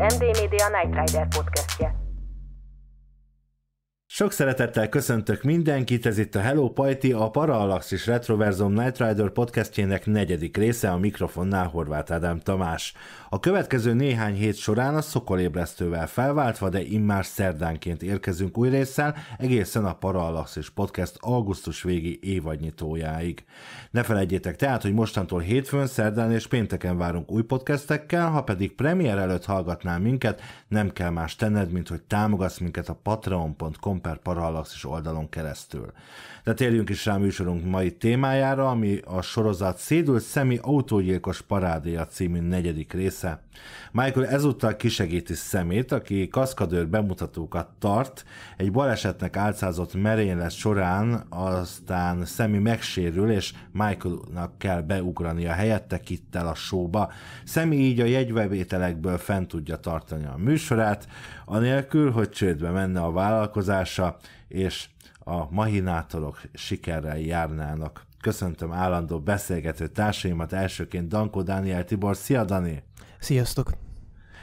MD Media Night Rider podcastje. Sok szeretettel köszöntök mindenkit, ez itt a Hello Pajti, a és Retroverzum Night Rider podcastjének negyedik része, a mikrofonnál Horváth Ádám Tamás. A következő néhány hét során a szokolébresztővel felváltva, de immár szerdánként érkezünk új résszel, egészen a és podcast augusztus végi évadnyitójáig. Ne felejtjétek tehát, hogy mostantól hétfőn, szerdán és pénteken várunk új podcastekkel, ha pedig premier előtt hallgatnál minket, nem kell más tenned, mint hogy támogatsz minket a patreon.com per parallaxis oldalon keresztül. De térjünk is rá műsorunk mai témájára, ami a sorozat szédül Szemi autógyilkos parádéja című negyedik része. Michael ezúttal kisegíti szemét, aki kaszkadőr bemutatókat tart, egy balesetnek álcázott merénylet során aztán Szemi megsérül, és Michaelnak kell a helyette kittel a sóba. Szemi így a jegyvevételekből fent tudja tartani a műsor, műsorát, anélkül, hogy csődbe menne a vállalkozása, és a mahinátorok sikerrel járnának. Köszöntöm állandó beszélgető társaimat, elsőként Danko Dániel Tibor. Szia, Dani! Sziasztok!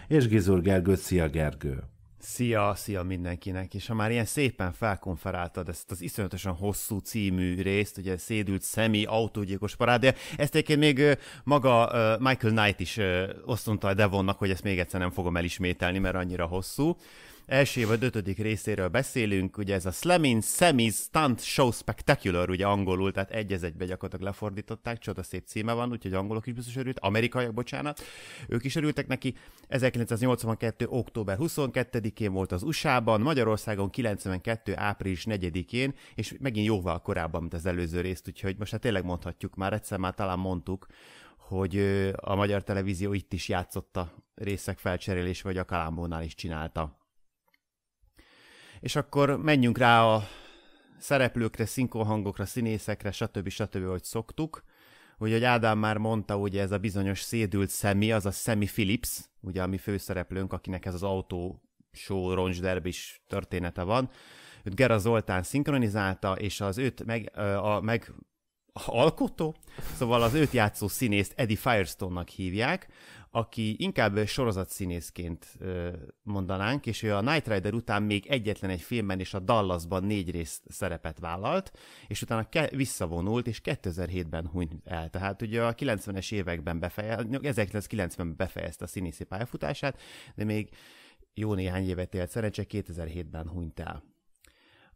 És Gizur Gergő. Szia, Gergő! Szia, szia mindenkinek, és ha már ilyen szépen felkonferáltad ezt az iszonyatosan hosszú című részt, ugye szédült személy autógyilkos parádé, ezt egyébként még maga Michael Knight is osztonta a Devonnak, hogy ezt még egyszer nem fogom elismételni, mert annyira hosszú első vagy ötödik részéről beszélünk, ugye ez a Slamming Semi Stunt Show Spectacular, ugye angolul, tehát egy egybe gyakorlatilag lefordították, csoda szép címe van, úgyhogy angolok is biztos örült, amerikaiak, bocsánat, ők is örültek neki. 1982. október 22-én volt az USA-ban, Magyarországon 92. április 4-én, és megint jóval korábban, mint az előző részt, úgyhogy most hát tényleg mondhatjuk, már egyszer már talán mondtuk, hogy a magyar televízió itt is játszotta részek felcserélés, vagy a Kalambónál is csinálta és akkor menjünk rá a szereplőkre, szinkóhangokra, színészekre, stb. stb. hogy szoktuk. Ugye, hogy Ádám már mondta, ugye ez a bizonyos szédült szemi, az a Semi Philips, ugye a mi főszereplőnk, akinek ez az autó show roncsderbis története van. Őt Gera Zoltán szinkronizálta, és az őt meg, a, meg alkotó, szóval az őt játszó színészt Eddie Firestone-nak hívják, aki inkább sorozatszínészként mondanánk, és ő a Night Rider után még egyetlen egy filmben és a Dallasban négy részt szerepet vállalt, és utána ke- visszavonult, és 2007-ben hunyt el. Tehát ugye a 90-es években befeje, 1990-ben befejezte a színészi pályafutását, de még jó néhány évet élt szerencse, 2007-ben hunyt el.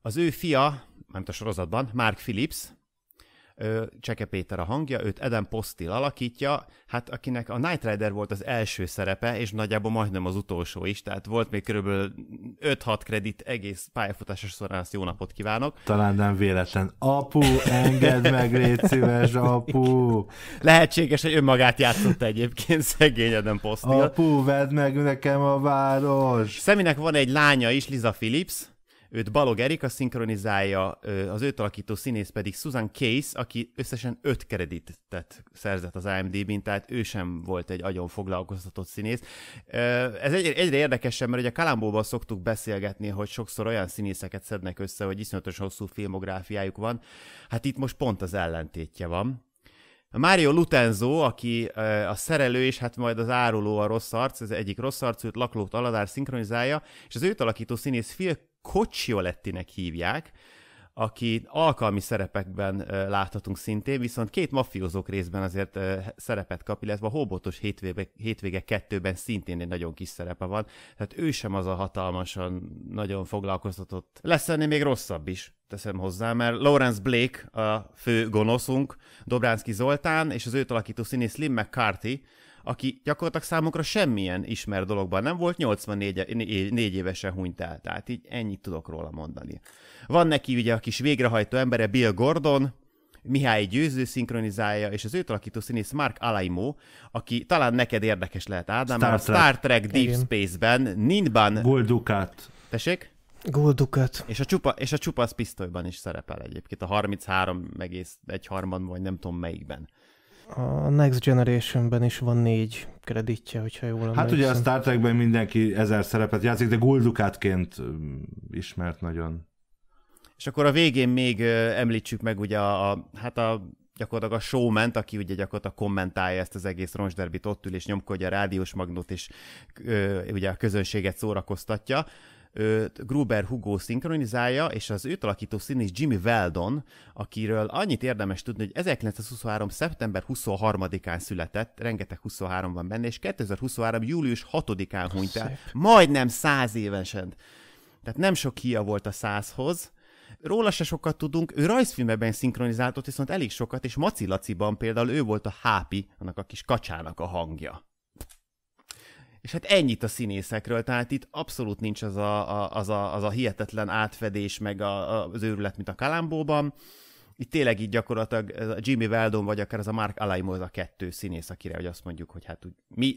Az ő fia, mármint a sorozatban, Mark Phillips, Cseke Péter a hangja, őt Eden Postil alakítja, hát akinek a Knight Rider volt az első szerepe, és nagyjából majdnem az utolsó is, tehát volt még körülbelül 5-6 kredit egész pályafutása során, azt jó napot kívánok. Talán nem véletlen. Apu, engedd meg, légy szíves, apu! Lehetséges, hogy önmagát játszott egyébként szegény Eden Postil. Apu, vedd meg nekem a város! Szeminek van egy lánya is, Liza Phillips, Őt Balog Erika szinkronizálja, az őt alakító színész pedig Susan Case, aki összesen öt kreditet szerzett az IMDb-n, tehát ő sem volt egy agyon foglalkoztatott színész. Ez egyre érdekesebb, mert ugye a Kalambóban szoktuk beszélgetni, hogy sokszor olyan színészeket szednek össze, hogy iszonyatos hosszú filmográfiájuk van. Hát itt most pont az ellentétje van. Mário Lutenzo, aki a szerelő és hát majd az áruló a rossz arc, ez egyik rossz arc, őt Laklót Aladár szinkronizálja, és az őt alakító színész Phil Kocsiolettinek hívják, aki alkalmi szerepekben láthatunk szintén, viszont két maffiózók részben azért szerepet kap, illetve a Hóbotos hétvége, hétvége kettőben szintén egy nagyon kis szerepe van, tehát ő sem az a hatalmasan nagyon foglalkoztatott. Lesz ennél még rosszabb is, teszem hozzá, mert Lawrence Blake a fő gonoszunk, Dobránszki Zoltán, és az őt alakító színész Slim McCarthy, aki gyakorlatilag számukra semmilyen ismer dologban nem volt, 84 évesen hunyt el. Tehát így ennyit tudok róla mondani. Van neki ugye a kis végrehajtó embere Bill Gordon, Mihály Győző szinkronizálja, és az őt alakító színész Mark Alaimo, aki talán neked érdekes lehet, Ádám, Star, a Trek. Star Trek Deep Space-ben, Ninban... Goldukat Tessék? Goldukat. És a, csupa, és a csupasz pisztolyban is szerepel egyébként, a 33,1 harmadban, vagy nem tudom melyikben a Next ben is van négy kreditje, hogyha jól emlékszem. Hát ugye a Star Trekben mindenki ezer szerepet játszik, de Guldukátként ismert nagyon. És akkor a végén még említsük meg ugye a, a hát a gyakorlatilag a showment, aki ugye gyakorlatilag kommentálja ezt az egész roncsderbit, ott ül és nyomkodja a rádiós magnót, és ö, ugye a közönséget szórakoztatja. Gruber Hugo szinkronizálja, és az őt alakító színész Jimmy Weldon, akiről annyit érdemes tudni, hogy 1923. szeptember 23-án született, rengeteg 23 van benne, és 2023. július 6-án hunyt el, majdnem 100 évesen. Tehát nem sok hia volt a százhoz, Róla se sokat tudunk, ő rajzfilmeben szinkronizáltott, viszont elég sokat, és Maci Laciban például ő volt a Hápi, annak a kis kacsának a hangja. És hát ennyit a színészekről, tehát itt abszolút nincs az a, a, az a, az a hihetetlen átfedés, meg a, a, az őrület, mint a Kalambóban. Itt tényleg így gyakorlatilag a Jimmy Weldon, vagy akár ez a Mark Alaimo, az a kettő színész, akire hogy azt mondjuk, hogy hát úgy, mi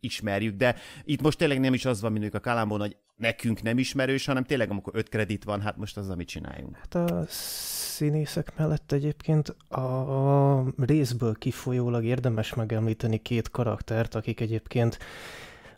ismerjük, de itt most tényleg nem is az van, mint a Kalambón, hogy nekünk nem ismerős, hanem tényleg amikor öt kredit van, hát most az, amit csináljunk. Hát a színészek mellett egyébként a részből kifolyólag érdemes megemlíteni két karaktert, akik egyébként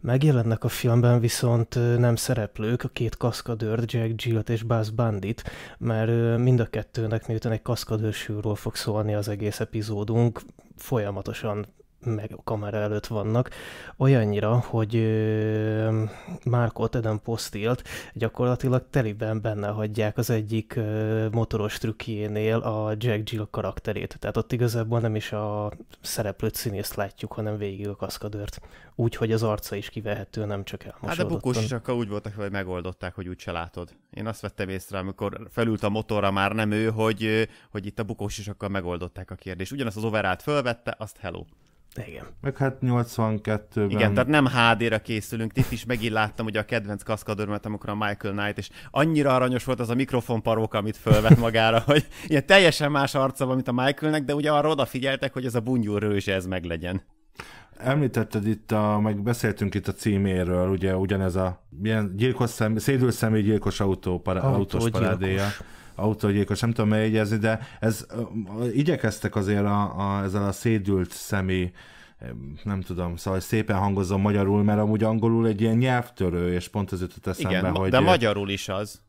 Megjelennek a filmben viszont nem szereplők, a két kaszkadőr, Jack Jill és Buzz Bandit, mert mind a kettőnek miután egy kaszkadőrsúról fog szólni az egész epizódunk, folyamatosan meg a kamera előtt vannak, olyannyira, hogy ö, Markot Eden Postilt gyakorlatilag teliben benne hagyják az egyik motoros trükkjénél a Jack Jill karakterét. Tehát ott igazából nem is a szereplőt színészt látjuk, hanem végig a kaszkadőrt. Úgyhogy az arca is kivehető, nem csak elmosódottan. Hát de bukós is akkor úgy voltak, hogy megoldották, hogy úgy se látod. Én azt vettem észre, amikor felült a motorra már nem ő, hogy, hogy itt a bukós is akkor megoldották a kérdést. Ugyanazt az overát fölvette, azt hello. Igen. Meg hát 82-ben. Igen, tehát nem HD-ra készülünk. Itt is megint láttam ugye a kedvenc kaszkadőrmet, amikor a Michael Knight, és annyira aranyos volt az a mikrofonparóka, amit fölvett magára, hogy ilyen teljesen más arca van, mint a Michaelnek, de ugye arra odafigyeltek, hogy ez a bungyúr rőzse ez meglegyen. Említetted itt, a, meg beszéltünk itt a címéről, ugye ugyanez a ilyen gyilkos szem, szédül személy gyilkos autó, para, autós, autós parádéja. Gyilkos autógyilkos, nem tudom megjegyezni, de ez, igyekeztek azért a, a, ezzel a szédült szemi, nem tudom, szóval szépen hangozom magyarul, mert amúgy angolul egy ilyen nyelvtörő, és pont ez jutott eszembe, Igen, hogy... de magyarul is az.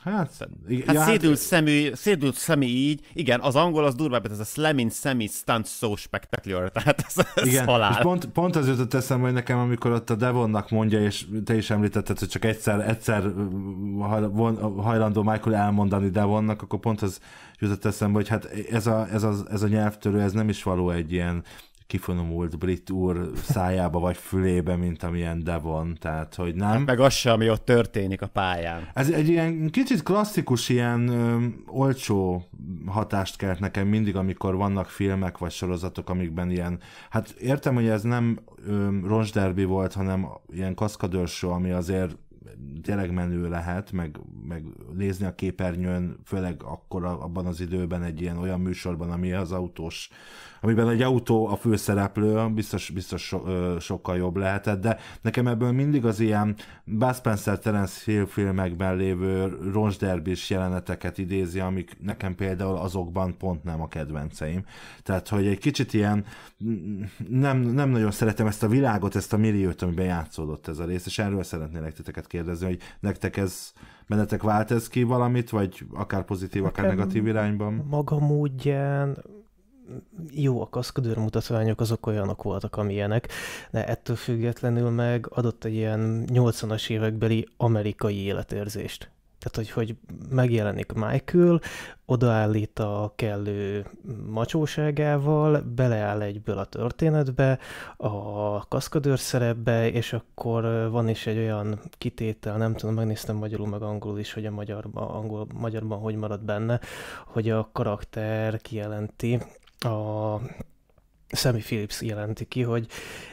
Hát, igen, hát, ja, hát- szédült, hát... Szemű, szédült szemű így, igen, az angol az durvább, ez a slamming semi stunt so spectacular, tehát ez, ez igen. halál. És pont, pont az jutott eszembe, hogy nekem, amikor ott a Devonnak mondja, és te is említetted, hogy csak egyszer, egyszer hajlandó Michael elmondani Devonnak, akkor pont az jutott eszembe, hogy hát ez a, ez a, ez a nyelvtörő, ez nem is való egy ilyen kifonomult brit úr szájába vagy fülébe, mint amilyen Devon, tehát hogy nem. Hát meg az sem, ami ott történik a pályán. Ez egy ilyen kicsit klasszikus, ilyen ö, olcsó hatást kelt nekem mindig, amikor vannak filmek vagy sorozatok, amikben ilyen, hát értem, hogy ez nem ö, roncsderbi volt, hanem ilyen kaszkadőrső, ami azért tényleg menő lehet, meg, meg nézni a képernyőn, főleg akkor abban az időben egy ilyen olyan műsorban, ami az autós amiben egy autó a főszereplő, biztos, biztos so, ö, sokkal jobb lehetett, de nekem ebből mindig az ilyen Buzz Spencer, Terence Hill filmekben lévő roncsderbis jeleneteket idézi, amik nekem például azokban pont nem a kedvenceim. Tehát, hogy egy kicsit ilyen nem, nem nagyon szeretem ezt a világot, ezt a milliót, amiben játszódott ez a rész, és erről szeretnélek titeket kérdezni, hogy nektek ez bennetek vált ez ki valamit, vagy akár pozitív, akár negatív irányban? Magam úgy jó, a kaszkadőr mutatványok azok olyanok voltak, amilyenek, de ettől függetlenül meg adott egy ilyen 80-as évekbeli amerikai életérzést. Tehát, hogy, hogy megjelenik Michael, odaállít a kellő macsóságával, beleáll egyből a történetbe, a kaszkadőr szerepbe, és akkor van is egy olyan kitétel, nem tudom, megnéztem magyarul, meg angolul is, hogy a magyarban, angol, magyarban hogy marad benne, hogy a karakter kijelenti, a Sammy Phillips jelenti ki, hogy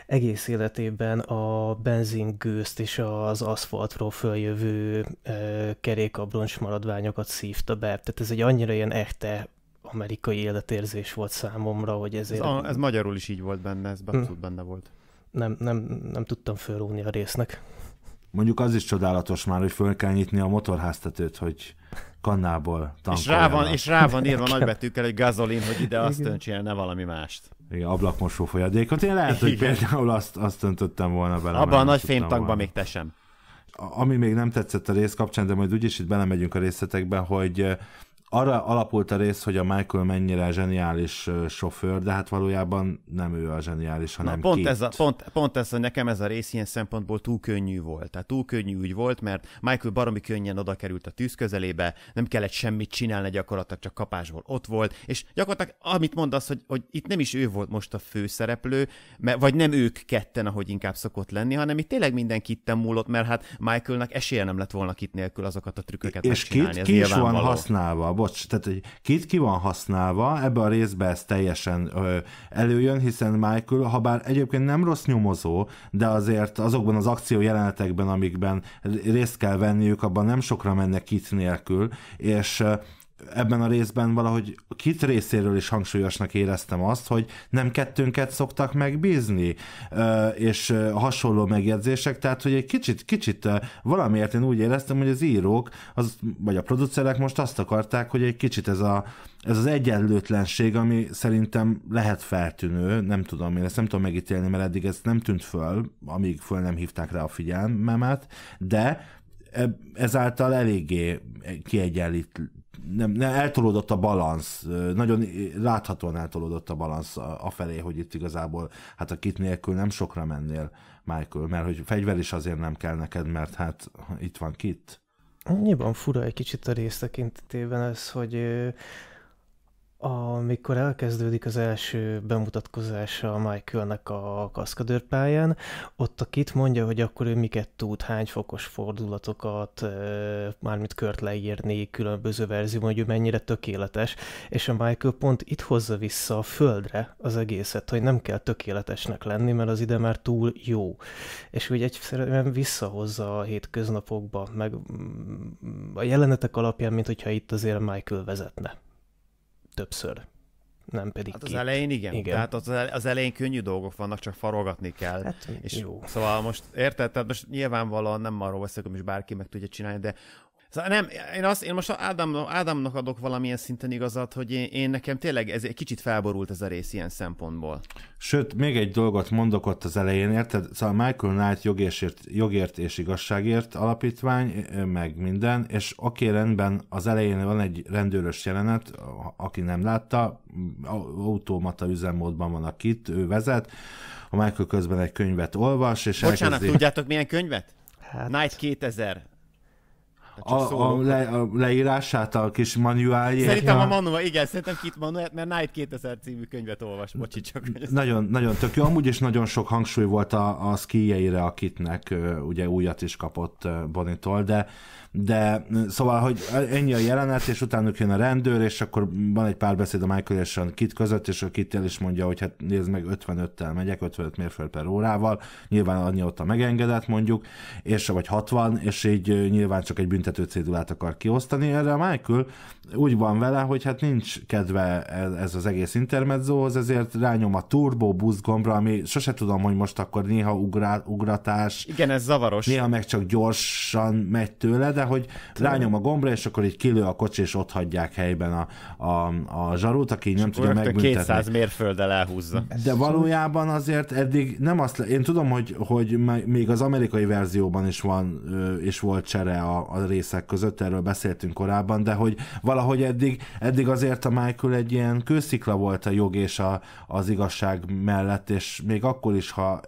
egész életében a benzingőzt és az aszfaltról följövő ö, kerékabroncs maradványokat szívta be. Tehát ez egy annyira ilyen echte amerikai életérzés volt számomra, hogy ezért... Ez, a, ez magyarul is így volt benne, ez hm. abszolút hmm. benne volt. Nem, nem, nem tudtam fölróni a résznek. Mondjuk az is csodálatos már, hogy föl kell nyitni a motorháztetőt, hogy kannából tankoljanak. És rá van, és rá van írva nagybetűkkel egy gazolin, hogy ide azt öntsél, ne valami mást. Igen, ablakmosó folyadékot. Én lehet, hogy Igen. például azt, azt öntöttem volna bele. Abban a nagy fémtankban még te sem. Ami még nem tetszett a rész kapcsán, de majd úgyis itt belemegyünk a részletekbe, hogy arra alapult a rész, hogy a Michael mennyire zseniális sofőr, de hát valójában nem ő a zseniális, hanem Na, pont Ez a, pont, pont ez a, nekem ez a rész ilyen szempontból túl könnyű volt. Tehát túl könnyű úgy volt, mert Michael baromi könnyen oda került a tűz közelébe, nem kellett semmit csinálni gyakorlatilag, csak kapásból ott volt, és gyakorlatilag amit mondasz, hogy, hogy itt nem is ő volt most a főszereplő, mert, vagy nem ők ketten, ahogy inkább szokott lenni, hanem itt tényleg mindenki kitten múlott, mert hát Michaelnak esélye nem lett volna kit nélkül azokat a trükköket és megcsinálni. És ki, ki is van használva, bocs, tehát hogy kit ki van használva, ebbe a részbe ez teljesen ö, előjön, hiszen Michael, ha bár egyébként nem rossz nyomozó, de azért azokban az akció jelenetekben, amikben részt kell venniük, abban nem sokra mennek kit nélkül, és ebben a részben valahogy kit részéről is hangsúlyosnak éreztem azt, hogy nem kettőnket szoktak megbízni, és hasonló megjegyzések, tehát hogy egy kicsit, kicsit valamiért én úgy éreztem, hogy az írók, az, vagy a producerek most azt akarták, hogy egy kicsit ez, a, ez az egyenlőtlenség, ami szerintem lehet feltűnő, nem tudom, én ezt nem tudom megítélni, mert eddig ez nem tűnt föl, amíg föl nem hívták rá a figyelmemet, de e, ezáltal eléggé kiegyenlít nem, nem, eltolódott a balansz, nagyon láthatóan eltolódott a balansz afelé, hogy itt igazából, hát a kit nélkül nem sokra mennél, Michael, mert hogy fegyver is azért nem kell neked, mert hát itt van kit. Nyilván fura egy kicsit a tekintetében ez, hogy amikor elkezdődik az első bemutatkozása a Michaelnek a kaszkadőrpályán, ott a kit mondja, hogy akkor ő miket tud, hány fokos fordulatokat, mármint kört leírni, különböző verzió, hogy ő mennyire tökéletes, és a Michael pont itt hozza vissza a földre az egészet, hogy nem kell tökéletesnek lenni, mert az ide már túl jó. És úgy egyszerűen visszahozza a hétköznapokba, meg mm, a jelenetek alapján, mint hogyha itt azért Michael vezetne többször nem pedig hát az két. elején igen. igen. Tehát az, az elején könnyű dolgok vannak, csak farogatni kell. Hát, és jó. Szóval most érted, tehát most nyilvánvalóan nem arról beszélek, hogy most bárki meg tudja csinálni, de Szóval nem, én, azt, én most Ádám, Ádámnak adok valamilyen szinten igazat, hogy én, én nekem tényleg ez egy kicsit felborult ez a rész ilyen szempontból. Sőt, még egy dolgot mondok ott az elején, érted? Szóval Michael Knight jogért, jogért és igazságért alapítvány, meg minden, és oké, okay, rendben, az elején van egy rendőrös jelenet, aki nem látta, automata üzemmódban van a kit, ő vezet, a Michael közben egy könyvet olvas, és Bocsánat, elkezdi... tudjátok milyen könyvet? Hát... Night 2000. Hát a, a, le, a, leírását, a kis manuáljét. Szerintem a manuál, igen, szerintem Kit manuált, mert Night 2000 című könyvet olvas, bocsi csak. Nagyon, nagyon tök jó, amúgy is nagyon sok hangsúly volt a, a skijeire akitnek ugye újat is kapott Bonitól, de de szóval, hogy ennyi a jelenet, és utána jön a rendőr, és akkor van egy pár beszéd a Michael és a Kit között, és a Kittel is mondja, hogy hát nézd meg, 55-tel megyek, 55 mérföld per órával, nyilván annyi ott a megengedett mondjuk, és vagy 60, és így nyilván csak egy büntető cédulát akar kiosztani. Erre a Michael úgy van vele, hogy hát nincs kedve e-, ez az egész intermedzóhoz, ezért rányom a turbo busz gombra, ami sose tudom, hogy most akkor néha ugrá, ugratás. Igen, ez zavaros. Néha meg csak gyorsan megy tőled, de hogy rányom a gombra, és akkor így kilő a kocsi, és ott hagyják helyben a, a, a zsarút, aki nem tudja megbüntetni. 200 mérfölddel elhúzza. De valójában azért eddig nem azt, én tudom, hogy, hogy még az amerikai verzióban is van, és volt csere a, a részek között, erről beszéltünk korábban, de hogy valahogy eddig, eddig azért a Michael egy ilyen kőszikla volt a jog és a, az igazság mellett, és még akkor is, ha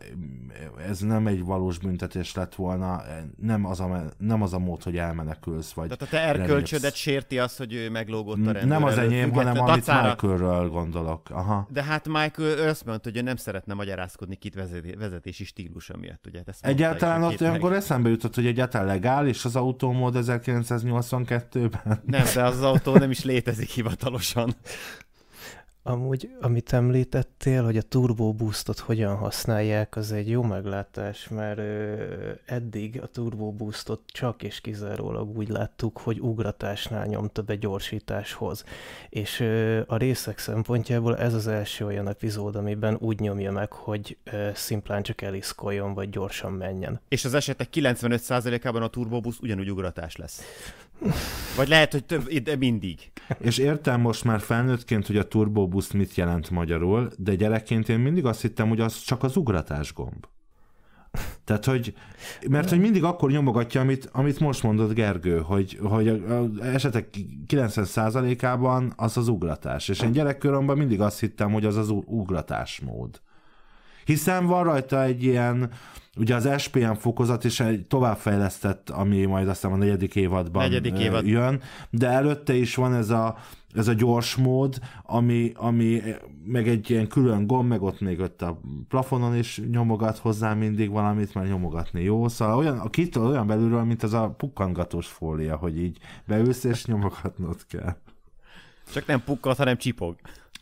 ez nem egy valós büntetés lett volna, nem az a, nem az a mód, hogy elmenekülsz. Vagy Tehát a te erkölcsödet remélsz. sérti az, hogy ő meglógott a rendőr Nem az enyém, hanem amit dacára... Michaelről gondolok. Aha. De hát Michael azt mondta, hogy ő nem szeretne magyarázkodni kit vezetési stílusa miatt. Ugye? ezt egyáltalán ott olyankor eszembe jutott, hogy egyáltalán legális az autómód 1982-ben. Nem, de az, az autó nem is létezik hivatalosan. Amúgy, amit említettél, hogy a Turbo Boostot hogyan használják, az egy jó meglátás, mert ö, eddig a Turbo Boostot csak és kizárólag úgy láttuk, hogy ugratásnál nyomta be gyorsításhoz. És ö, a részek szempontjából ez az első olyan epizód, amiben úgy nyomja meg, hogy ö, szimplán csak eliszkoljon, vagy gyorsan menjen. És az esetek 95%-ában a Turbo Boost ugyanúgy ugratás lesz. Vagy lehet, hogy több, de mindig. És értem most már felnőttként, hogy a turbóbusz mit jelent magyarul, de gyerekként én mindig azt hittem, hogy az csak az ugratás gomb. Tehát, hogy, mert hogy mindig akkor nyomogatja, amit, amit most mondott Gergő, hogy, hogy a, a esetek 90%-ában az az ugratás. És én gyerekkoromban mindig azt hittem, hogy az az ugratásmód. Hiszen van rajta egy ilyen, ugye az SPM fokozat is egy továbbfejlesztett, ami majd aztán a negyedik évadban negyedik évad. jön, de előtte is van ez a, ez a gyors mód, ami, ami meg egy ilyen külön gomb, meg ott még ott a plafonon is nyomogat hozzá mindig valamit, mert nyomogatni jó, szóval olyan, a kit, olyan belülről, mint az a pukkangatós fólia, hogy így beülsz és nyomogatnod kell. Csak nem pukkat, hanem csipog.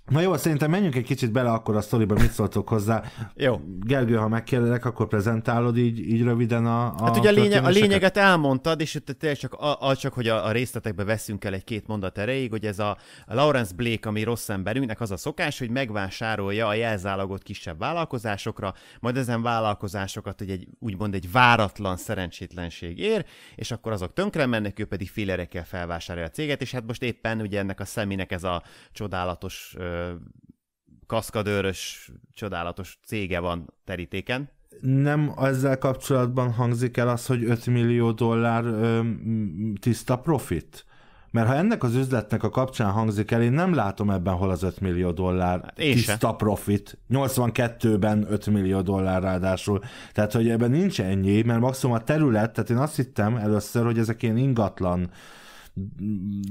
Na jó, szerintem menjünk egy kicsit bele akkor a sztoriba, mit szóltok hozzá. jó. Gergő, ha megkérdelek, akkor prezentálod így, így röviden a, a Hát ugye a, lényeg, a lényeget elmondtad, és itt tényleg csak, a, a, csak hogy a, a részletekbe veszünk el egy-két mondat erejéig, hogy ez a, Lawrence Blake, ami rossz emberünknek az a szokás, hogy megvásárolja a jelzálogot kisebb vállalkozásokra, majd ezen vállalkozásokat hogy egy, úgymond egy váratlan szerencsétlenség ér, és akkor azok tönkre mennek, ő pedig félerekkel felvásárolja a céget, és hát most éppen ugye ennek a szeminek ez a csodálatos ö, kaszkadőrös, csodálatos cége van terítéken. Nem ezzel kapcsolatban hangzik el az, hogy 5 millió dollár ö, tiszta profit? Mert ha ennek az üzletnek a kapcsán hangzik el, én nem látom ebben hol az 5 millió dollár hát tiszta se. profit. 82-ben 5 millió dollár ráadásul. Tehát, hogy ebben nincs ennyi, mert maximum a terület, tehát én azt hittem először, hogy ezek ilyen ingatlan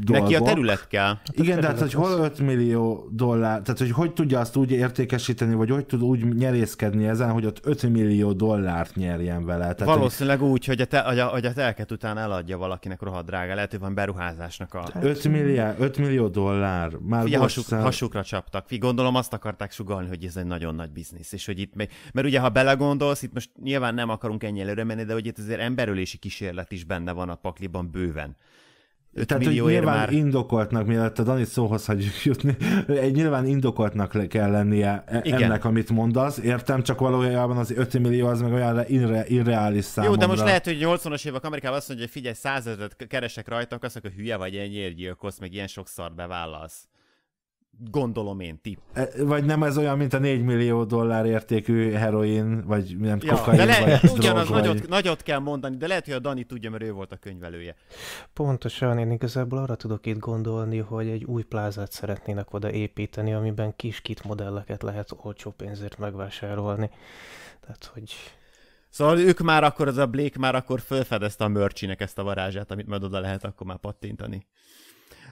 dolgok. Neki a terület kell. Hát Igen, de hát, hogy hol 5 millió dollár, tehát hogy hogy tudja azt úgy értékesíteni, vagy hogy tud úgy nyerészkedni ezen, hogy ott 5 millió dollárt nyerjen vele. Tehát, Valószínűleg hogy... úgy, hogy a, te, hogy, a, hogy a telket után eladja valakinek rohadt drága, lehet, hogy van beruházásnak a... 5 hát millió, 5 millió dollár, már Figyelj, hasuk, szem... hasukra csaptak. Figyelj, gondolom azt akarták sugalni, hogy ez egy nagyon nagy biznisz, és hogy itt még... Mert ugye, ha belegondolsz, itt most nyilván nem akarunk ennyi előre menni, de hogy itt azért emberölési kísérlet is benne van a pakliban bőven. Tehát, hogy nyilván már... indokoltnak, mielőtt a Dani szóhoz hagyjuk jutni, egy nyilván indokoltnak kell lennie e- Igen. ennek, amit mondasz, értem, csak valójában az 5 millió az meg olyan irre, irreális számomra. Jó, de most lehet, hogy 80-as évek Amerikában azt mondja, hogy figyelj, százezret keresek rajta, akkor azt mondja, hogy hülye vagy, ennyiért gyilkolsz, meg ilyen sok szar bevállalsz gondolom én tipp. E, vagy nem ez olyan, mint a 4 millió dollár értékű heroin, vagy nem ja, kokain, de lehet, vagy Ugyanaz drog, nagyot, vagy... nagyot kell mondani, de lehet, hogy a Dani tudja, mert ő volt a könyvelője. Pontosan, én igazából arra tudok itt gondolni, hogy egy új plázát szeretnének oda építeni, amiben kis kit modelleket lehet olcsó pénzért megvásárolni. Tehát, hogy Szóval ők már akkor, az a Blake már akkor felfedezte a mörcsinek ezt a varázsát, amit majd oda lehet akkor már pattintani.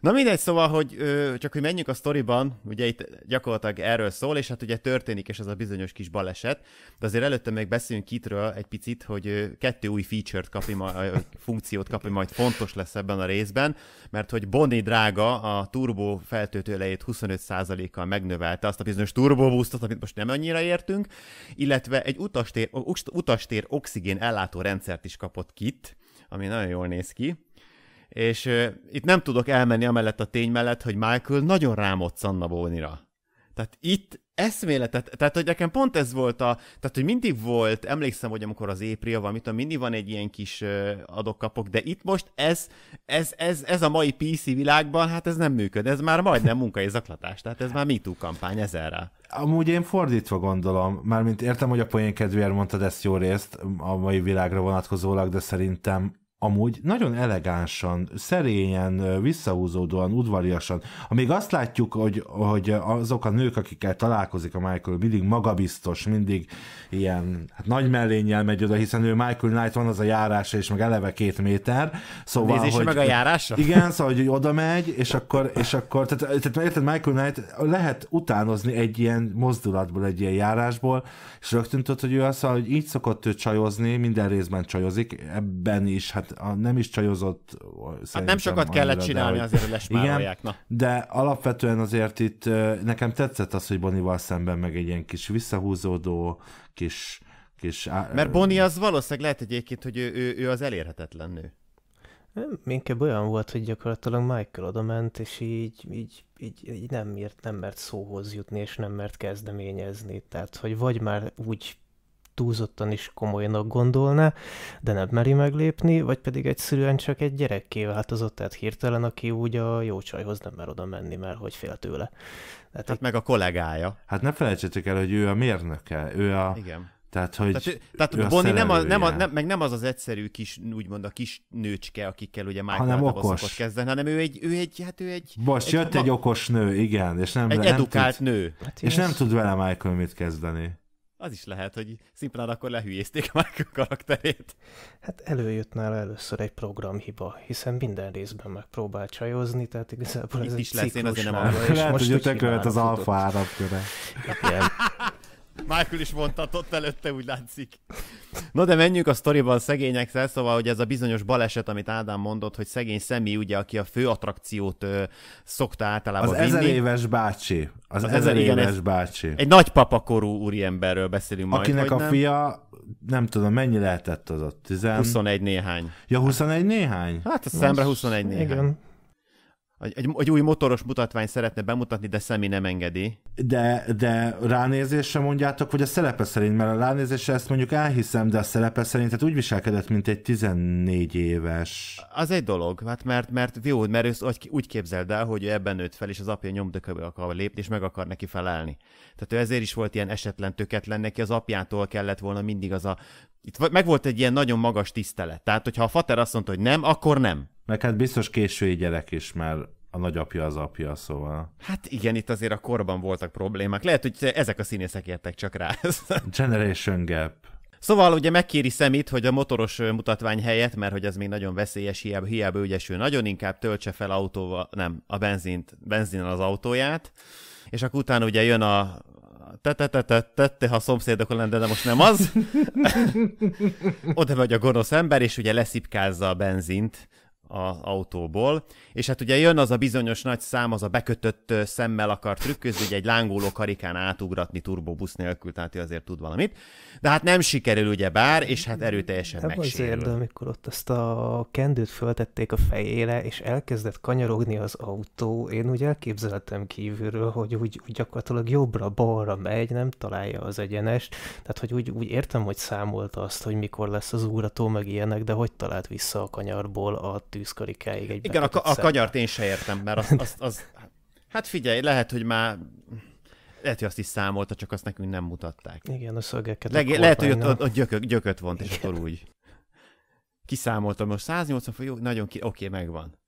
Na mindegy, szóval, hogy ö, csak hogy menjünk a sztoriban, ugye itt gyakorlatilag erről szól, és hát ugye történik és ez a bizonyos kis baleset, de azért előtte még beszéljünk kitről egy picit, hogy ö, kettő új feature-t kapi, ma, funkciót kapi, majd fontos lesz ebben a részben, mert hogy Bonnie drága a turbo feltöltő elejét 25%-kal megnövelte azt a bizonyos turbóbusztot, amit most nem annyira értünk, illetve egy utastér, utastér oxigén ellátó rendszert is kapott kit, ami nagyon jól néz ki. És uh, itt nem tudok elmenni amellett a tény mellett, hogy Michael nagyon rámodsz Anna Bonira. Tehát itt eszméletet, tehát hogy nekem pont ez volt a, tehát hogy mindig volt, emlékszem, hogy amikor az épria van, mit a mindig van egy ilyen kis adokkapok, de itt most ez, ez, ez, ez a mai PC világban, hát ez nem működ, ez már majdnem munkai zaklatás, tehát ez már MeToo kampány ezerrel. Amúgy én fordítva gondolom, mármint értem, hogy a poén kedvéért mondtad ezt jó részt a mai világra vonatkozólag, de szerintem amúgy nagyon elegánsan, szerényen, visszahúzódóan, udvariasan. Amíg azt látjuk, hogy, hogy azok a nők, akikkel találkozik a Michael, mindig magabiztos, mindig ilyen hát nagy mellénnyel megy oda, hiszen ő Michael Knight van az a járása, és meg eleve két méter. Szóval, Nézése hogy, meg a járása? Igen, szóval, hogy oda megy, és akkor, és akkor tehát, tehát érted, Michael Knight lehet utánozni egy ilyen mozdulatból, egy ilyen járásból, és rögtön tudod, hogy ő azt hogy így szokott ő csajozni, minden részben csajozik, ebben is, hát hát a nem is csajozott Hát nem sokat annyira, csinálni de, azért, hogy lesmárolják. Igen, na. de alapvetően azért itt nekem tetszett az, hogy Bonival szemben meg egy ilyen kis visszahúzódó, kis... kis Mert Boni az valószínűleg lehet egyébként, hogy ő, ő, ő az elérhetetlen nő. Inkább olyan volt, hogy gyakorlatilag Michael oda ment, és így, így, így, így nem, mert, nem mert szóhoz jutni, és nem mert kezdeményezni. Tehát, hogy vagy már úgy túlzottan is komolynak gondolná, de nem meri meglépni, vagy pedig egyszerűen csak egy gyerekké változott, tehát hirtelen, aki úgy a jó csajhoz nem mer oda menni, mert hogy fél tőle. Tehát hát meg a kollégája. Hát ne felejtsétek el, hogy ő a mérnöke, ő a... Igen. Tehát, hogy tehát, ő, tehát ő Bonnie nem, a, nem, a, nem, meg nem az az egyszerű kis, úgymond a kis nőcske, akikkel ugye Michael hanem okos. szokott kezdeni, hanem ő egy, ő egy, hát ő egy... Most jött egy okos nő, igen, és nem... Egy nem edukált tud, nő. Hát és nem tud vele Michael mit kezdeni. Az is lehet, hogy szimplán akkor lehülyézték már a karakterét. Hát előjött nála először egy programhiba, hiszen minden részben megpróbál csajozni, tehát igazából Itt ez is egy lesz, én azért nem arra. Lehet, most hogy tökre az alfa áramköre. Hát Igen. Michael is vontatott előtte, úgy látszik. No de menjünk a sztoriban szegényekhez, szóval hogy ez a bizonyos baleset, amit Ádám mondott, hogy szegény Szemi, ugye, aki a fő attrakciót ö, szokta általában Az vinni. ezer éves bácsi. Az, az ezer éves, éves bácsi. Egy nagypapakorú úriemberről beszélünk majd, Akinek a nem? fia, nem tudom, mennyi lehetett az ott? Tizen... 21 néhány. Ja, 21 néhány? Hát a szemre 21 néhány. Igen egy, egy új motoros mutatvány szeretne bemutatni, de Szemi nem engedi. De, de ránézésre mondjátok, hogy a szerepe szerint, mert a ránézésre ezt mondjuk elhiszem, de a szerepe szerint tehát úgy viselkedett, mint egy 14 éves. Az egy dolog, hát mert, mert jó, mert ő úgy képzeld el, hogy ő ebben nőtt fel, és az apja nyomdököbe akar lépni, és meg akar neki felelni. Tehát ő ezért is volt ilyen esetlen, töketlen, neki az apjától kellett volna mindig az a... Itt meg volt egy ilyen nagyon magas tisztelet. Tehát, hogyha a fater azt mondta, hogy nem, akkor nem. Meg hát biztos késői gyerek is, mert a nagyapja az apja, szóval. Hát igen, itt azért a korban voltak problémák. Lehet, hogy ezek a színészek értek csak rá. Generation Gap. Szóval ugye megkéri szemét, hogy a motoros mutatvány helyett, mert hogy ez még nagyon veszélyes, hiába, hiába ügyesül, nagyon inkább töltse fel autóval, nem, a benzint, benzinnel az autóját, és akkor utána ugye jön a te-te-te-te-te, ha szomszédokon lenne, de most nem az. Oda vagy a gonosz ember, és ugye leszipkázza a benzint az autóból, és hát ugye jön az a bizonyos nagy szám, az a bekötött szemmel akar trükközni, ugye egy lángoló karikán átugratni turbóbusz nélkül, tehát ő azért tud valamit, de hát nem sikerül ugye bár, és hát erőteljesen Ebben megsérül. Az érdem, amikor ott azt a kendőt föltették a fejére, és elkezdett kanyarogni az autó, én úgy elképzeltem kívülről, hogy úgy, úgy gyakorlatilag jobbra-balra megy, nem találja az egyenest, tehát hogy úgy, úgy értem, hogy számolta azt, hogy mikor lesz az úrató, meg ilyenek, de hogy talált vissza a kanyarból a tűzkarikáig egy Igen, a, a kanyart én se értem, mert az, az, az, hát figyelj, lehet, hogy már lehet, hogy azt is számolta, csak azt nekünk nem mutatták. Igen, a szögeket. Leg, a lehet, hogy ott, ott, ott gyökök, gyököt vont, Igen. és akkor úgy. Kiszámoltam, most 180 fő, jó, nagyon ki, oké, megvan.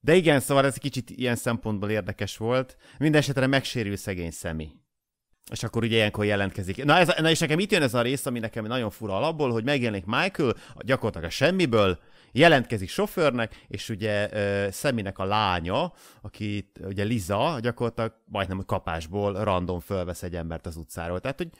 De igen, szóval ez kicsit ilyen szempontból érdekes volt. Mindenesetre megsérül szegény szemi. És akkor ugye ilyenkor jelentkezik. Na, ez, na és nekem itt jön ez a rész, ami nekem nagyon fura alapból, hogy megjelenik Michael gyakorlatilag a semmiből, jelentkezik sofőrnek, és ugye uh, Szeminek a lánya, aki ugye Liza, gyakorlatilag majdnem kapásból random fölvesz egy embert az utcáról. Tehát, hogy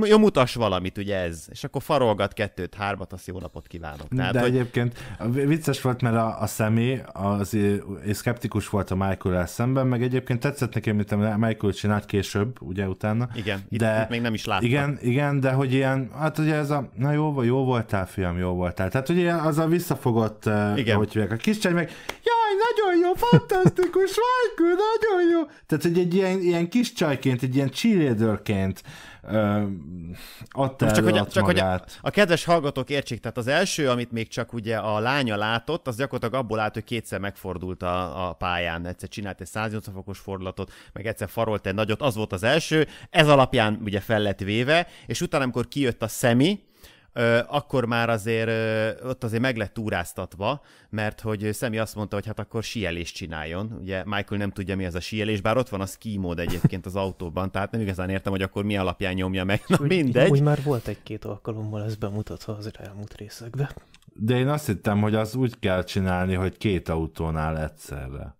jó, mutas valamit, ugye ez. És akkor farolgat kettőt, hármat, azt jó napot kívánok. Tehát, De hogy... egyébként vicces volt, mert a, a személy, az, és szkeptikus volt a michael szemben, meg egyébként tetszett nekem, mint a Michael csinált később, ugye utána. Igen, de, itt, itt még nem is láttam. Igen, igen, de hogy ilyen, hát ugye ez a, na jó, jó voltál, fiam, jó voltál. Tehát ugye az a visszafogott, eh, igen. hogy a kis meg, ja, fáj, nagyon jó, fantasztikus, fájkő, nagyon jó. Tehát, hogy egy ilyen, ilyen kis csajként, egy ilyen cheerleaderként adta csak, hogy, csak hogy a, a kedves hallgatók értsék, tehát az első, amit még csak ugye a lánya látott, az gyakorlatilag abból állt, hogy kétszer megfordult a, a pályán, egyszer csinált egy 180 fokos fordulatot, meg egyszer farolt egy nagyot, az volt az első, ez alapján ugye fel lett véve, és utána, amikor kijött a szemi, akkor már azért ott azért meg lett túráztatva, mert hogy Szemi azt mondta, hogy hát akkor sielést csináljon. Ugye Michael nem tudja, mi az a sielés, bár ott van a ski mód egyébként az autóban, tehát nem igazán értem, hogy akkor mi alapján nyomja meg. Na, úgy, mindegy. Úgy már volt egy-két alkalommal ez bemutatva az elmúlt részekbe. De én azt hittem, hogy az úgy kell csinálni, hogy két autónál egyszerre.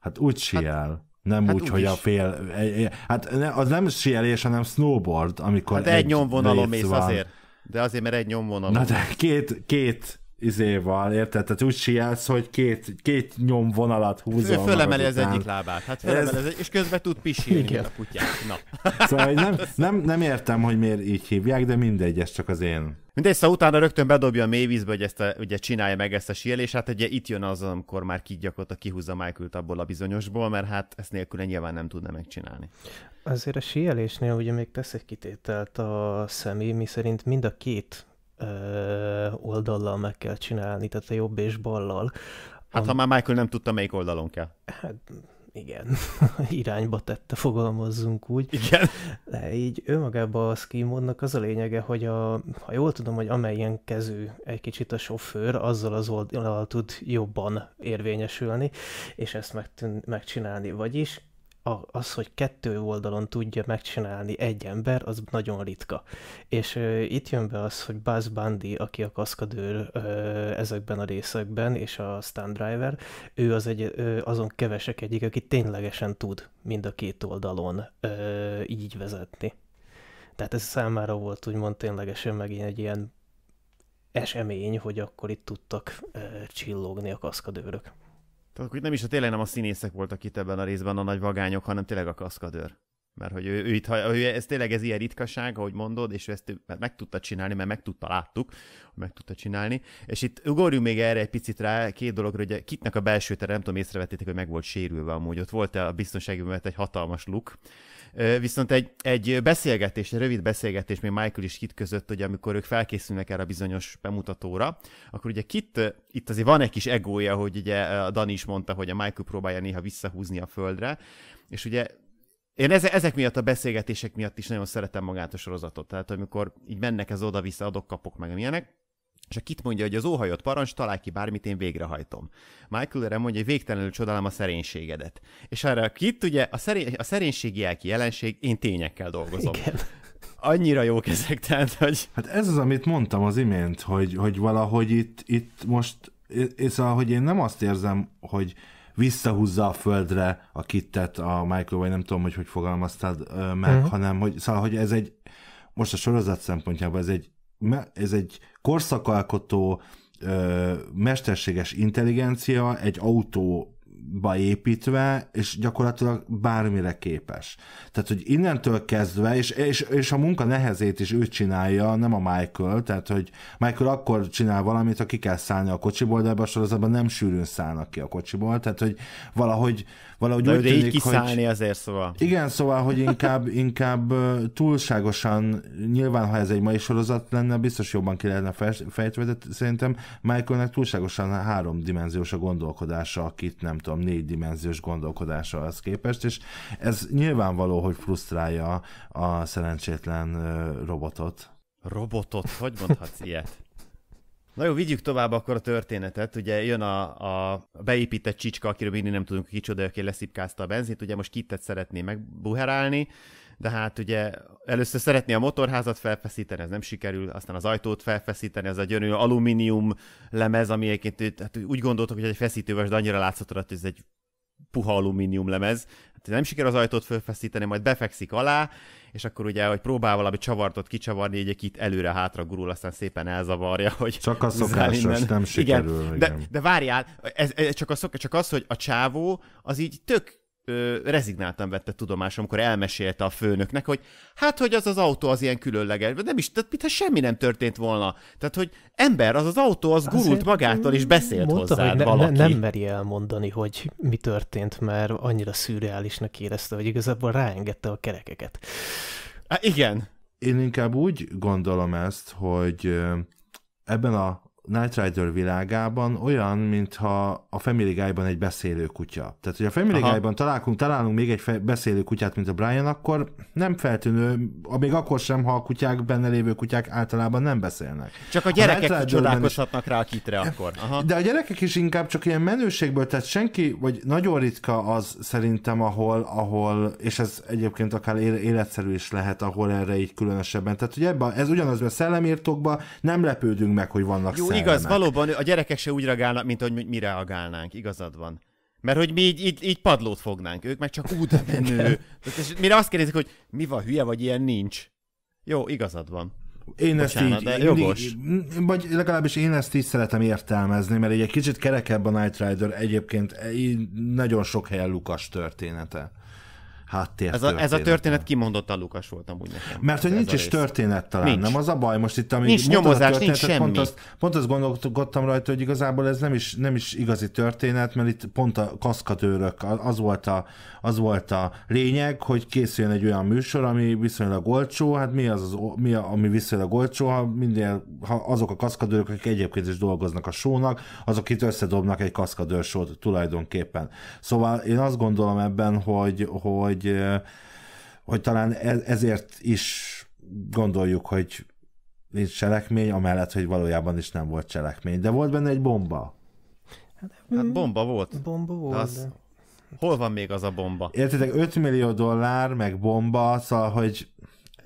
Hát úgy hát siel. Hát... Nem hát úgy, úgy, hogy a fél... E, e, hát az nem sielés, hanem snowboard, amikor hát egy, egy nyomvonalon mész azért. De azért, mert egy nyomvonalon. Na de két, két izéval, érted? Tehát úgy sielsz, hogy két, két nyomvonalat húzol Fölemeli az egyik lábát, hát ez... az egy, és közben tud pisilni a kutyát. Na. Szóval nem, nem, nem, értem, hogy miért így hívják, de mindegy, ez csak az én Mindegy, szóval utána rögtön bedobja a vízbe, hogy ezt a, ugye csinálja meg ezt a síelést, hát ugye itt jön az, amikor már ki a kihúzza michael abból a bizonyosból, mert hát ezt nélkül nyilván nem tudna megcsinálni. Azért a síelésnél ugye még tesz egy kitételt a személy, mi szerint mind a két oldallal meg kell csinálni, tehát a jobb és ballal. Hát am... ha már Michael nem tudta, melyik oldalon kell. Hát igen, irányba tette, fogalmazzunk úgy. Igen. De így önmagában a skimodnak az a lényege, hogy a, ha jól tudom, hogy amelyen kezű egy kicsit a sofőr, azzal az oldalal tud jobban érvényesülni, és ezt megtűn, megcsinálni. Vagyis a, az, hogy kettő oldalon tudja megcsinálni egy ember, az nagyon ritka. És ö, itt jön be az, hogy Buzz Bundy, aki a kaszkadőr ö, ezekben a részekben, és a stand driver, ő az egy, ö, azon kevesek egyik, aki ténylegesen tud mind a két oldalon ö, így vezetni. Tehát ez számára volt úgymond ténylegesen megint egy ilyen esemény, hogy akkor itt tudtak ö, csillogni a kaszkadőrök. Tehát akkor itt nem is a tényleg nem a színészek voltak itt ebben a részben a nagy vagányok, hanem tényleg a kaszkadőr. Mert hogy ő, ő itt, ha, ő, ez tényleg ez ilyen ritkaság, ahogy mondod, és ő ezt mert meg tudta csinálni, mert meg tudta, láttuk, hogy meg tudta csinálni. És itt ugorjunk még erre egy picit rá, két dologra, hogy kitnek a belső terem, nem tudom, észrevettétek, hogy meg volt sérülve amúgy. Ott volt a biztonsági mert egy hatalmas luk, Viszont egy, egy beszélgetés, egy rövid beszélgetés még Michael is Kit között, hogy amikor ők felkészülnek erre a bizonyos bemutatóra, akkor ugye Kit, itt azért van egy kis egója, hogy ugye a Dani is mondta, hogy a Michael próbálja néha visszahúzni a földre, és ugye én ezek miatt, a beszélgetések miatt is nagyon szeretem magát a sorozatot. Tehát amikor így mennek ez oda-vissza, adok, kapok meg milyenek és a Kit mondja, hogy az óhajott parancs talál ki bármit, én végrehajtom. Michael erre mondja, hogy végtelenül csodálom a szerénységedet. És erre a Kit ugye, a, szeré- a szerénységi elki jelenség, én tényekkel dolgozom. Igen. Annyira jó ezek, tehát, hogy... Hát ez az, amit mondtam az imént, hogy, hogy valahogy itt, itt most, és szóval, hogy én nem azt érzem, hogy visszahúzza a földre a kittet a Michael, vagy nem tudom, hogy hogy fogalmaztad meg, mm-hmm. hanem hogy, szóval, hogy ez egy, most a sorozat szempontjából ez egy ez egy korszakalkotó ö, mesterséges intelligencia egy autóba építve, és gyakorlatilag bármire képes. Tehát, hogy innentől kezdve, és, és, és a munka nehezét is ő csinálja, nem a Michael, tehát, hogy Michael akkor csinál valamit, ha ki kell szállni a kocsiból, de ebben a sorozatban nem sűrűn szállnak ki a kocsiból, tehát, hogy valahogy valahogy de úgy tűnik, így kiszállni hogy... azért szóval. Igen, szóval, hogy inkább, inkább túlságosan, nyilván ha ez egy mai sorozat lenne, biztos jobban ki lehetne fejtve, de szerintem Michaelnek túlságosan háromdimenziós a gondolkodása, akit nem tudom, négydimenziós gondolkodása az képest, és ez nyilvánvaló, hogy frusztrálja a szerencsétlen robotot. Robotot? Hogy mondhatsz ilyet? Na jó, vigyük tovább akkor a történetet. Ugye jön a, a beépített csicska, akiről mindig nem tudunk kicsoda, aki leszipkázta a benzint. Ugye most kitet szeretné megbuherálni, de hát ugye először szeretné a motorházat felfeszíteni, ez nem sikerül, aztán az ajtót felfeszíteni, ez a gyönyörű alumínium lemez, ami egyébként hát úgy gondoltak, hogy egy feszítővel de annyira látszott hogy ez egy puha alumínium lemez, hát nem siker az ajtót felfeszíteni, majd befekszik alá, és akkor ugye, hogy próbál valami csavartot kicsavarni, egy itt előre-hátra gurul, aztán szépen elzavarja, hogy Csak a szokásos, innen. nem sikerül. Igen, igen. De, de várjál, ez, ez csak, a szok, csak az, hogy a csávó az így tök ö, rezignáltan vette tudomásom, amikor elmesélte a főnöknek, hogy hát, hogy az az autó az ilyen különleges, nem is, tehát mintha semmi nem történt volna. Tehát, hogy ember, az az autó, az Azért gurult magától, és beszélt mondta, hozzád hogy ne, valaki. Ne, nem meri elmondani, hogy mi történt, mert annyira szürreálisnak érezte, hogy igazából ráengedte a kerekeket. Há, igen. Én inkább úgy gondolom ezt, hogy ebben a Night Rider világában olyan, mintha a Family Guy-ban egy beszélő kutya. Tehát, hogy a Family Aha. Guy-ban találunk, találunk még egy fe- beszélő kutyát, mint a Brian, akkor nem feltűnő, még akkor sem, ha a kutyák, benne lévő kutyák általában nem beszélnek. Csak a gyerekek a csodálkozhatnak is... rá a kitre akkor. Aha. De a gyerekek is inkább csak ilyen menőségből, tehát senki, vagy nagyon ritka az szerintem, ahol, ahol és ez egyébként akár életszerű is lehet, ahol erre így különösebben. Tehát, hogy ebben, ez ugyanaz, mert szellemírtókban nem lepődünk meg, hogy vannak Jó, igaz, valóban a gyerekek se úgy reagálnak, mint hogy mi reagálnánk, igazad van. Mert hogy mi így, így, így padlót fognánk, ők meg csak úgy menő. És mire azt kérdezik, hogy mi van, hülye vagy, ilyen nincs. Jó, igazad van. Én Bocsánat, ezt így, de jogos. vagy legalábbis én ezt így szeretem értelmezni, mert egy kicsit kerekebb a Night Rider egyébként így nagyon sok helyen Lukas története háttér. Ez a, ez a történet a Lukas volt amúgy nekem. Mert hogy nincs is történet talán, nincs. nem az a baj most itt, ami nincs nyomozás, nincs semmi. Pont azt, pont azt gondolkodtam rajta, hogy igazából ez nem is, nem is igazi történet, mert itt pont a kaszkatőrök, az volt a, az volt a lényeg, hogy készüljön egy olyan műsor, ami viszonylag olcsó, hát mi az, az mi a, ami viszonylag olcsó, ha, minden, ha azok a kaszkadőrök, akik egyébként is dolgoznak a sónak, azok itt összedobnak egy sót tulajdonképpen. Szóval én azt gondolom ebben, hogy, hogy hogy, hogy talán e, ezért is gondoljuk, hogy nincs cselekmény, amellett, hogy valójában is nem volt cselekmény. De volt benne egy bomba. Hát, hát mm, bomba volt. Bomba volt. Az... De... Hol van még az a bomba? Értitek, 5 millió dollár, meg bomba, szóval, hogy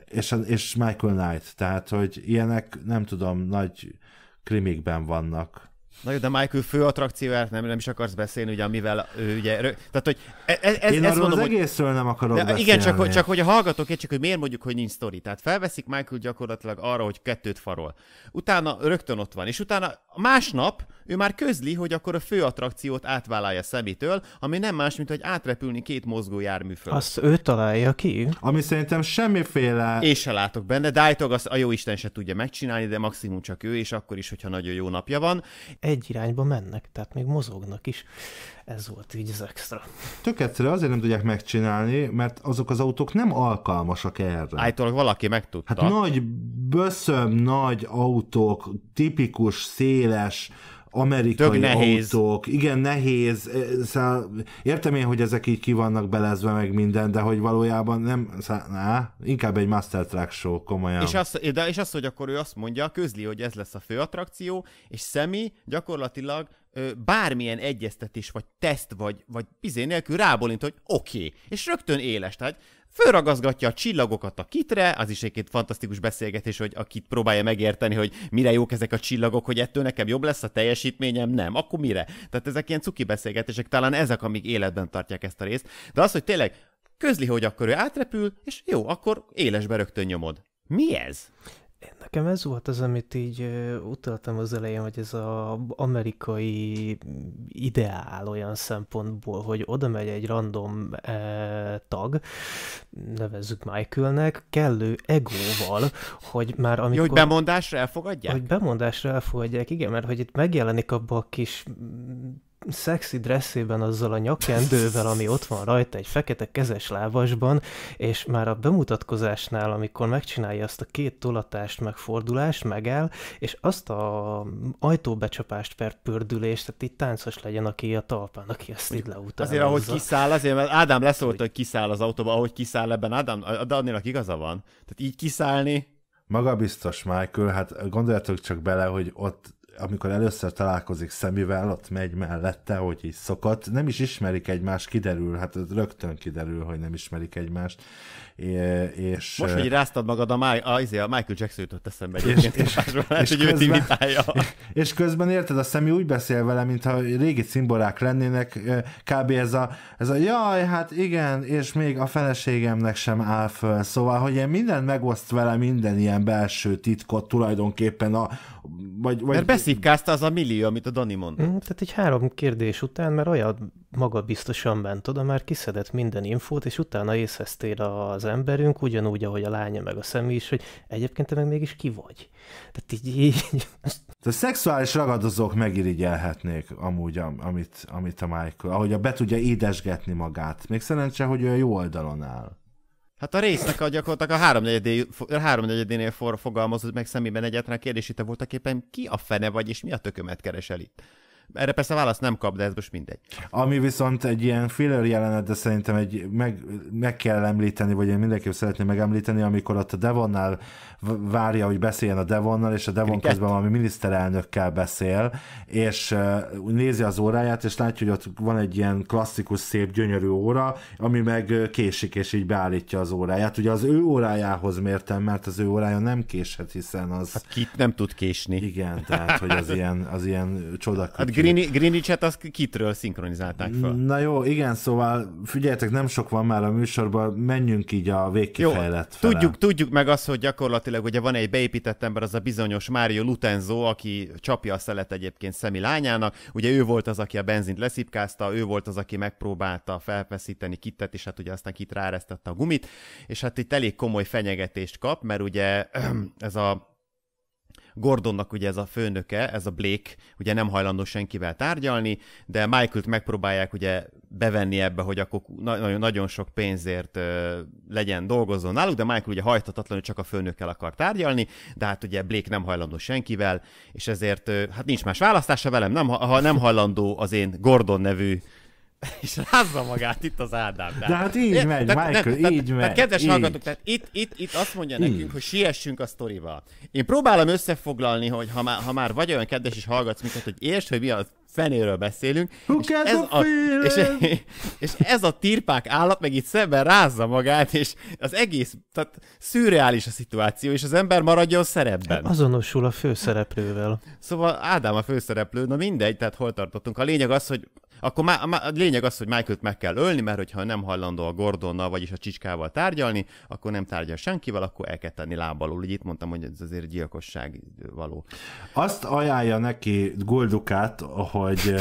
és, és Michael Knight, tehát, hogy ilyenek, nem tudom, nagy krimikben vannak. Na jó, de Michael fő attrakcióját nem, nem is akarsz beszélni, ugye, amivel ő ugye... Rö... Tehát, hogy ez, e- ez, Én ezt mondom, az hogy... egészről nem akarok de, beszélni. Igen, csak, hogy, csak hogy a hallgatók értsék, hogy miért mondjuk, hogy nincs sztori. Tehát felveszik Michael gyakorlatilag arra, hogy kettőt farol. Utána rögtön ott van, és utána másnap ő már közli, hogy akkor a fő attrakciót átvállalja Szemitől, ami nem más, mint hogy átrepülni két mozgó jármű föl. Azt ő találja ki? Ami szerintem semmiféle... És se látok benne, Dájtog azt a jó Isten se tudja megcsinálni, de maximum csak ő, és akkor is, hogyha nagyon jó napja van. Egy irányba mennek, tehát még mozognak is. Ez volt így az extra. Tök azért nem tudják megcsinálni, mert azok az autók nem alkalmasak erre. Állítólag valaki megtudta. Hát nagy böszöm, nagy autók, tipikus, széles, amerikai Tök nehéz. autók, igen, nehéz, szóval értem én, hogy ezek így ki vannak belezve meg minden, de hogy valójában nem, szóval, ná, inkább egy Master Track show, komolyan. És azt, de, és azt, hogy akkor ő azt mondja, közli, hogy ez lesz a fő attrakció, és Szemi gyakorlatilag bármilyen egyeztetés, vagy teszt, vagy, vagy bizé nélkül rábólint, hogy oké, okay. és rögtön éles, tehát fölragazgatja a csillagokat a kitre, az is egy fantasztikus beszélgetés, hogy a kit próbálja megérteni, hogy mire jók ezek a csillagok, hogy ettől nekem jobb lesz a teljesítményem, nem, akkor mire? Tehát ezek ilyen cuki beszélgetések, talán ezek, amik életben tartják ezt a részt, de az, hogy tényleg közli, hogy akkor ő átrepül, és jó, akkor élesbe rögtön nyomod. Mi ez? Nekem ez volt az, amit így utaltam az elején, hogy ez az amerikai mm, ideál olyan szempontból, hogy oda megy egy random eh, tag, nevezzük Michaelnek, kellő egóval, hogy már amikor... Jó, hogy bemondásra elfogadják? Hogy bemondásra elfogadják, igen, mert hogy itt megjelenik abba a kis mm, szexi dresszében azzal a nyakendővel, ami ott van rajta, egy fekete kezes lábasban, és már a bemutatkozásnál, amikor megcsinálja azt a két tolatást, megfordulást, megáll, és azt a ajtóbecsapást per pördülést, tehát itt táncos legyen, aki a talpán, aki ezt így leutánozza. Azért, ahogy kiszáll, azért, mert Ádám leszólt, hogy kiszáll az autóba, ahogy kiszáll ebben, Ádám, annélak igaza van. Tehát így kiszállni, Magabiztos Michael, hát gondoljatok csak bele, hogy ott amikor először találkozik szemivel, ott megy mellette, hogy így szokott, nem is ismerik egymást, kiderül, hát ez rögtön kiderül, hogy nem ismerik egymást. É, és, Most, hogy ráztad magad, a, máj, a, izé, a Michael Jackson jutott eszembe egyébként, és, és, és, lehet, és, hogy közben, és közben érted, a szemi úgy beszél vele, mintha régi cimborák lennének, kb. ez a, ez a jaj, hát igen, és még a feleségemnek sem áll föl, szóval, hogy én mindent megoszt vele, minden ilyen belső titkot tulajdonképpen a, vagy, vagy... Mert beszipkázta az a millió, amit a Dani mondott. Mm, tehát egy három kérdés után, mert olyan maga biztosan ment oda, már kiszedett minden infót, és utána észheztél az emberünk, ugyanúgy, ahogy a lánya meg a személy is, hogy egyébként te meg mégis ki vagy. Tehát így... így... A szexuális ragadozók megirigyelhetnék amúgy, amit, amit a Michael, ahogy a be tudja édesgetni magát. Még szerencse, hogy olyan a jó oldalon áll. Hát a résznek a gyakorlatilag a háromnegyedénél, for, fogalmazott meg szemében egyetlen a kérdés itt voltak éppen ki a fene vagy és mi a tökömet keresel itt? Erre persze választ nem kap, de ez most mindegy. Ami viszont egy ilyen filler jelenet, de szerintem egy meg, meg kell említeni, vagy én mindenképp szeretném megemlíteni, amikor ott a Devonnál várja, hogy beszéljen a Devonnal, és a Devon Kriket. közben valami miniszterelnökkel beszél, és uh, nézi az óráját, és látja, hogy ott van egy ilyen klasszikus, szép, gyönyörű óra, ami meg uh, késik, és így beállítja az óráját. Ugye az ő órájához mértem, mert az ő órája nem késhet, hiszen az... Hát kit nem tud késni. Igen, tehát, hogy az ilyen, az ilyen csodakütyű. Hát Greenwich-et azt kitről szinkronizálták fel. Na jó, igen, szóval figyeljetek, nem sok van már a műsorban, menjünk így a végkifejlett jó, tudjuk, tudjuk meg azt, hogy gyakorlatilag ugye van egy beépített ember, az a bizonyos Mário Lutenzo, aki csapja a szelet egyébként Szemi lányának, ugye ő volt az, aki a benzint leszipkázta, ő volt az, aki megpróbálta felfeszíteni kitet, és hát ugye aztán kit ráeresztette a gumit, és hát itt elég komoly fenyegetést kap, mert ugye ez a Gordonnak ugye ez a főnöke, ez a Blake, ugye nem hajlandó senkivel tárgyalni, de Michael-t megpróbálják ugye bevenni ebbe, hogy akkor na- nagyon sok pénzért ö, legyen dolgozzon náluk, de Michael ugye hajtatatlanul csak a főnökkel akar tárgyalni, de hát ugye Blake nem hajlandó senkivel, és ezért ö, hát nincs más választása velem, nem, ha nem hajlandó az én Gordon nevű és rázza magát itt az Ádám. De hát így é, megy, tehát, Michael, nem, így tehát, megy. kedves hallgatók, tehát itt, itt, itt azt mondja így. nekünk, hogy siessünk a sztorival. Én próbálom összefoglalni, hogy ha már, ha már vagy olyan kedves és hallgatsz minket, hogy értsd, hogy mi a fenéről beszélünk. és ez, a, a és, és ez a tirpák állat meg itt szemben rázza magát, és az egész, tehát szürreális a szituáció, és az ember maradjon szerepben. Azonosul a főszereplővel. Szóval Ádám a főszereplő, na mindegy, tehát hol tartottunk. A lényeg az, hogy akkor má, má, a lényeg az, hogy Michael-t meg kell ölni, mert hogyha nem hajlandó a Gordonnal, vagyis a csicskával tárgyalni, akkor nem tárgyal senkivel, akkor el kell tenni lábalul. Így itt mondtam, hogy ez azért gyilkosság való. Azt ajánlja neki Guldukát, hogy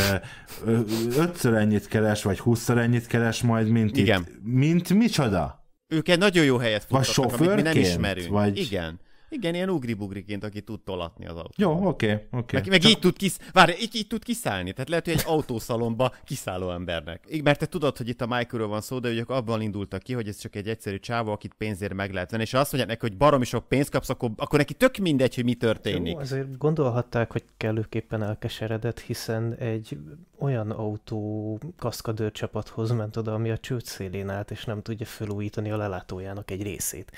ötször ennyit keres, vagy húszszor ennyit keres majd, mint Igen. Itt. Mint micsoda? Ők egy nagyon jó helyet futottak, amit mi nem ismerünk. Vagy... Igen. Igen, ilyen ugribugriként, aki tud tolatni az autót. Jó, oké, okay, oké. Okay. Meg, meg Csak... így, tud kisz... Várj, így, így tud kiszállni, tehát lehet, hogy egy autószalomba kiszálló embernek. Így, mert te tudod, hogy itt a Michaelről van szó, de ők abban indultak ki, hogy ez csak egy egyszerű csávó, akit pénzért meg lehet venni, és azt mondják neki, hogy baromi sok pénzt kapsz, akkor, akkor neki tök mindegy, hogy mi történik. Jó, azért gondolhatták, hogy kellőképpen elkeseredett, hiszen egy olyan autó kaszkadőr csapathoz ment oda, ami a csőd szélén állt, és nem tudja felújítani a lelátójának egy részét.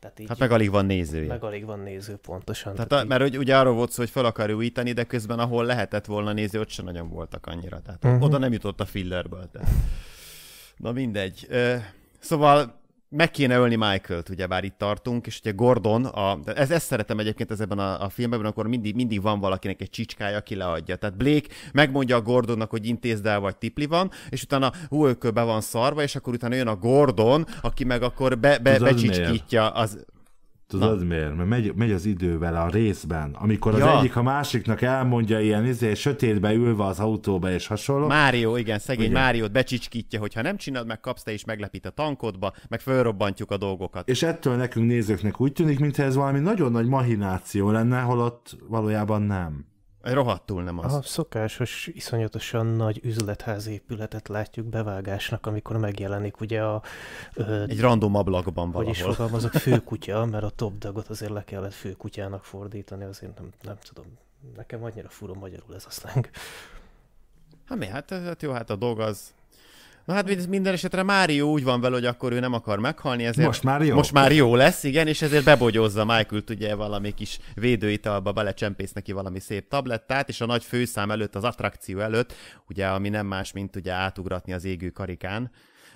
Tehát így, hát meg alig van nézője. Meg alig van néző, pontosan. Tehát, tehát a, mert hogy, ugye arról volt szó, hogy fel akar újítani, de közben ahol lehetett volna néző, ott sem nagyon voltak annyira. Tehát uh-huh. oda nem jutott a fillerből. Tehát. Na mindegy. Szóval meg kéne ölni Michael-t, ugye bár itt tartunk, és ugye Gordon, a, ez, ezt szeretem egyébként ez ebben a, a filmben, akkor mindig, mindig van valakinek egy csicskája, aki leadja. Tehát Blake megmondja a Gordonnak, hogy intézd el, vagy tipli van, és utána hú, be van szarva, és akkor utána jön a Gordon, aki meg akkor be, be, becsicskítja az... Tudod Na. miért? Mert megy, megy az idővel a részben, amikor ja. egyik a másiknak elmondja ilyen izé, sötétbe ülve az autóba és hasonló. Mário, igen, szegény Máriót becsicskítja, hogy ha nem csinálod, meg kapsz te is meglepít a tankodba, meg fölrobbantjuk a dolgokat. És ettől nekünk nézőknek úgy tűnik, mintha ez valami nagyon nagy mahináció lenne, holott valójában nem. Rohadtul nem az. A szokásos, iszonyatosan nagy üzletház épületet látjuk bevágásnak, amikor megjelenik ugye a... Ö, Egy random ablakban valahol. Hogy is fogalmazok, főkutya, mert a top dagot azért le kellett főkutyának fordítani, azért nem, nem tudom, nekem annyira furom magyarul ez a szleng. Hát mi, hát, hát jó, hát a dolg az Na hát minden esetre Mário úgy van vele, hogy akkor ő nem akar meghalni, ezért most már jó, most már jó lesz, igen, és ezért bebogyózza Michael ugye valami kis védőitalba belecsempész neki valami szép tablettát, és a nagy főszám előtt, az attrakció előtt, ugye ami nem más, mint ugye átugratni az égő karikán,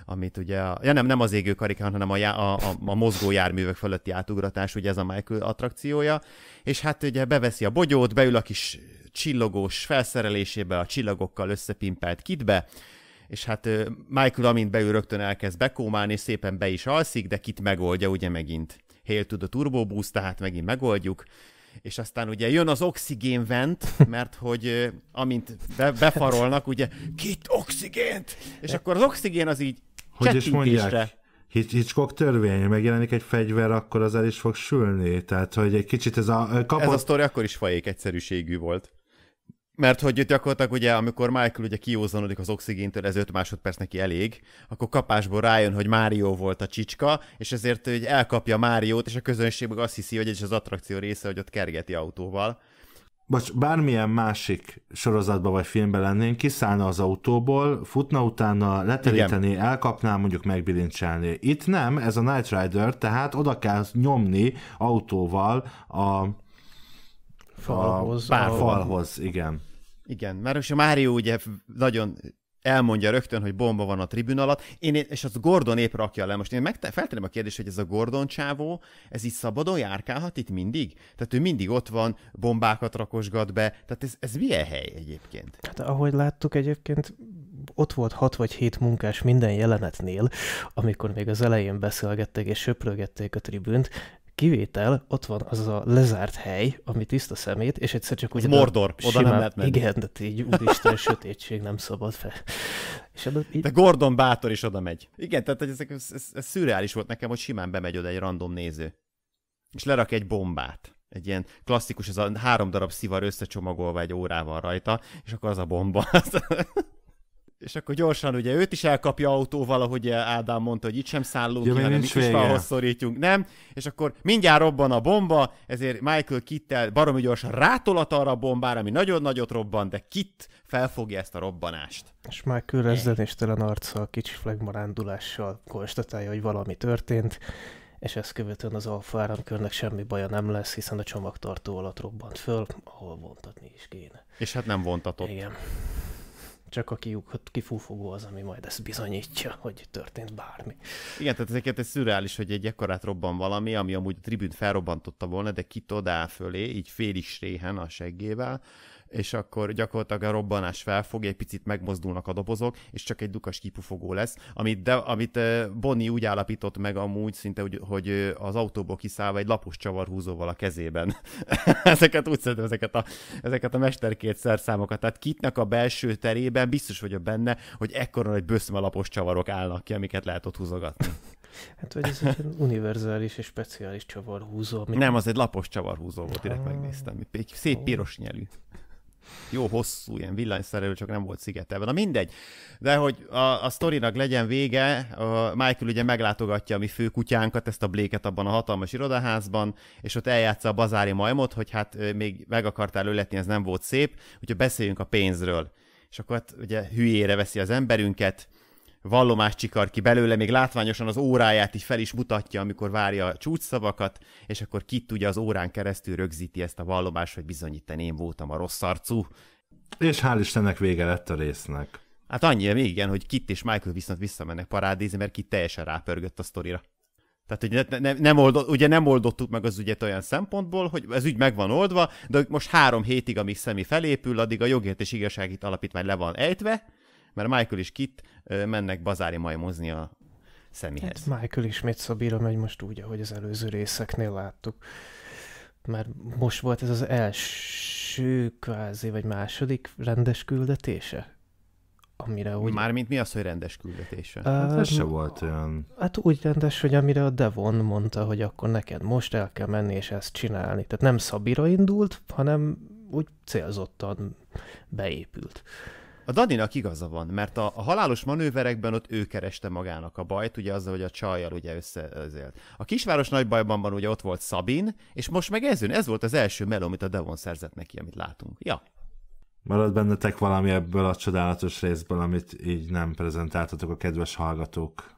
amit ugye, a, ja nem, nem az égő karikán, hanem a, já, a, a, a mozgó járművek fölötti átugratás, ugye ez a Michael attrakciója, és hát ugye beveszi a bogyót, beül a kis csillogós felszerelésébe, a csillagokkal összepimpelt kitbe, és hát Michael amint beül rögtön elkezd bekómálni, szépen be is alszik, de kit megoldja ugye megint. Hail to the Turbo Boost, tehát megint megoldjuk, és aztán ugye jön az oxigénvent, mert hogy amint be, befarolnak, ugye kit oxigént, és e- akkor az oxigén az így Hogy is mondják? Hitchcock törvény, megjelenik egy fegyver, akkor az el is fog sülni. Tehát, hogy egy kicsit ez a... Kapott... Ez a sztori akkor is fajék egyszerűségű volt mert hogy gyakorlatilag ugye, amikor Michael ugye kiózanodik az oxigéntől, ez 5 másodperc neki elég, akkor kapásból rájön, hogy Mário volt a csicska, és ezért hogy elkapja Máriót, és a közönség meg azt hiszi, hogy ez az attrakció része, hogy ott kergeti autóval. Bocs, bármilyen másik sorozatban vagy filmben lennénk, kiszállna az autóból, futna utána, leteríteni, Igen. elkapná, mondjuk megbilincselni. Itt nem, ez a Night Rider, tehát oda kell nyomni autóval a falhoz. A, pár a... falhoz, igen. Igen, mert most a Mário ugye nagyon elmondja rögtön, hogy bomba van a tribün alatt, én, és az Gordon épp rakja le. Most én meg feltenem a kérdést, hogy ez a Gordon csávó, ez így szabadon járkálhat itt mindig? Tehát ő mindig ott van, bombákat rakosgat be, tehát ez, ez milyen hely egyébként? Hát ahogy láttuk egyébként, ott volt hat vagy hét munkás minden jelenetnél, amikor még az elején beszélgettek és söprögették a tribünt, Kivétel, ott van az a lezárt hely, ami tiszta szemét, és egyszer csak úgy... Mordor, simán, oda nem lehet menni. Igen, de így úristen, sötétség, nem szabad fel. És oda, így... De Gordon bátor is oda megy. Igen, tehát ezek, ez, ez, ez szürreális volt nekem, hogy simán bemegy oda egy random néző. És lerak egy bombát. Egy ilyen klasszikus, ez a három darab szivar összecsomagolva egy órával rajta, és akkor az a bomba. És akkor gyorsan ugye őt is elkapja autóval, ahogy eh, Ádám mondta, hogy itt sem szállunk ja, ki, hanem itt is valahol szorítjunk, nem? És akkor mindjárt robban a bomba, ezért Michael Kittel baromi gyorsan rátolat arra a bombára, ami nagyon nagyot robban, de Kitt felfogja ezt a robbanást. És Michael rezzenéstelen arccal, kicsi flagmarándulással konstatálja, hogy valami történt, és ezt követően az Alfa áramkörnek semmi baja nem lesz, hiszen a csomagtartó alatt robbant föl, ahol vontatni is kéne. És hát nem vontatott. Igen csak a kifúfogó az, ami majd ezt bizonyítja, hogy történt bármi. Igen, tehát ezeket ez szürreális, hogy egy ekkorát robban valami, ami amúgy a tribűnt felrobbantotta volna, de kitodál fölé, így félig réhen a seggével, és akkor gyakorlatilag a robbanás felfogja, egy picit megmozdulnak a dobozok, és csak egy dukas kipufogó lesz, amit, de, amit Bonnie úgy állapított meg amúgy szinte, hogy, hogy az autóból kiszállva egy lapos csavarhúzóval a kezében. ezeket úgy szeretem, ezeket a, ezeket a mesterkét szerszámokat. Tehát kitnek a belső terében biztos vagyok benne, hogy ekkora nagy lapos csavarok állnak ki, amiket lehet ott húzogatni. Hát vagy ez egy univerzális és speciális csavarhúzó. Ami... Nem, az egy lapos csavarhúzó volt, direkt megnéztem. Egy szép piros nyelű. Jó hosszú, ilyen villanyszerelő, csak nem volt szigetelve. Na mindegy. De hogy a, a sztorinak legyen vége, a Michael ugye meglátogatja a mi kutyánkat ezt a bléket abban a hatalmas irodaházban, és ott eljátsza a bazári majmot, hogy hát még meg akartál öletni, ez nem volt szép, úgyhogy beszéljünk a pénzről. És akkor hát ugye hülyére veszi az emberünket, vallomás csikar ki belőle, még látványosan az óráját is fel is mutatja, amikor várja a csúcsszavakat, és akkor ki tudja az órán keresztül rögzíti ezt a vallomást, hogy bizonyítani én voltam a rossz arcú. És hál' Istennek vége lett a résznek. Hát annyi, igen, hogy Kit és Michael viszont visszamennek parádézni, mert Kit teljesen rápörgött a sztorira. Tehát, hogy ne, ne, nem oldott, ugye nem oldottuk meg az ügyet olyan szempontból, hogy ez ügy meg van oldva, de most három hétig, amíg Szemi felépül, addig a jogért és igazságít alapítvány le van ejtve, mert Michael is Kit mennek bazári majmozni a szemihez. Hát Michael mit szabira megy most úgy, ahogy az előző részeknél láttuk. mert most volt ez az első kvázi, vagy második rendes küldetése? Amire úgy... Mármint mi az, hogy rendes küldetése? Uh, hát ez se volt olyan... Hát úgy rendes, hogy amire a Devon mondta, hogy akkor neked most el kell menni és ezt csinálni. Tehát nem szabira indult, hanem úgy célzottan beépült. A Daninak igaza van, mert a, a halálos manőverekben ott ő kereste magának a bajt, ugye azzal, hogy a csajjal ugye összeözélt. A kisváros nagy bajban van, ugye ott volt Szabin, és most meg ez ez volt az első meló, amit a Devon szerzett neki, amit látunk. Ja. Marad bennetek valami ebből a csodálatos részből, amit így nem prezentáltatok a kedves hallgatók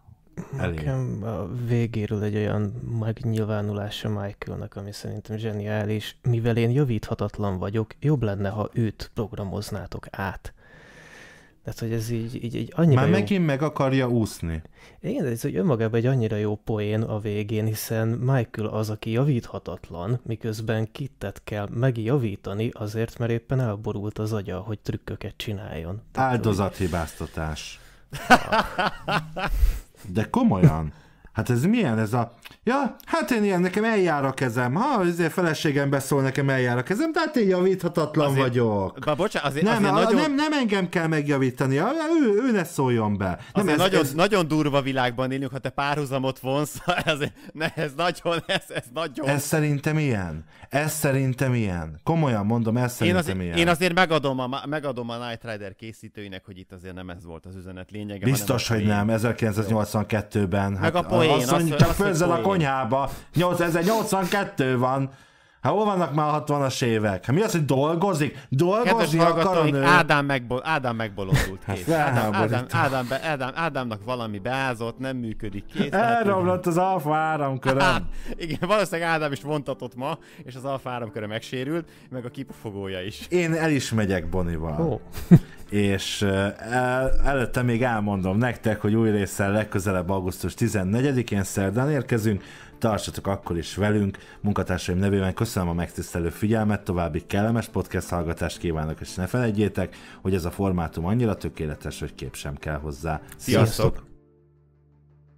elé? Nekem a végéről egy olyan megnyilvánulása Michaelnak, ami szerintem zseniális. Mivel én javíthatatlan vagyok, jobb lenne, ha őt programoznátok át tehát, hogy ez így, így, így annyira Már jó... megint meg akarja úszni. Igen, de ez hogy önmagában egy annyira jó poén a végén, hiszen Michael az, aki javíthatatlan, miközben kittet kell megjavítani azért, mert éppen elborult az agya, hogy trükköket csináljon. Tehát, Áldozathibáztatás. Hogy... De komolyan. Hát ez milyen ez a... Ja, hát én ilyen, nekem eljár a kezem. Ha, azért feleségem beszól, nekem eljár a kezem, de hát én javíthatatlan azért, vagyok. Ba, bocsán, azért, nem, azért a, nagyon... nem, nem engem kell megjavítani, ő, ő ne szóljon be. Nem, ez, nagyon, ez... nagyon durva világban élünk, ha te párhuzamot vonsz, ez, ne, ez nagyon, ez, ez nagyon... Ez szerintem ilyen. Ez szerintem ilyen. Komolyan mondom, ez szerintem én azért, ilyen. Én azért megadom a, megadom a Knight Rider készítőinek, hogy itt azért nem ez volt az üzenet lényege. Biztos, hogy nem, 1982-ben. Hát, Meg a poén, Azt asszony, csak főzzel a konyhába. 8082 van. Hát hol vannak már a 60-as évek? Hát mi az, hogy dolgozik? Dolgozni akar a nő. Ádám, megbo- Ádám megbolondult hát kész. Ádám, Ádám, Ádám, be, Ádám, Ádámnak valami beázott, nem működik kész. Elromlott az alfa áramköröm. Hát, igen, valószínűleg Ádám is vontatott ma, és az alfa áramköre megsérült, meg a kipufogója is. Én el is megyek Bonival. Oh. és eh, el, előtte még elmondom nektek, hogy új részsel legközelebb augusztus 14-én szerdán érkezünk, Tartsatok akkor is velünk, munkatársaim nevében köszönöm a megtisztelő figyelmet, további kellemes podcast hallgatást kívánok, és ne felejtjétek, hogy ez a formátum annyira tökéletes, hogy kép sem kell hozzá. Sziasztok! Sziasztok!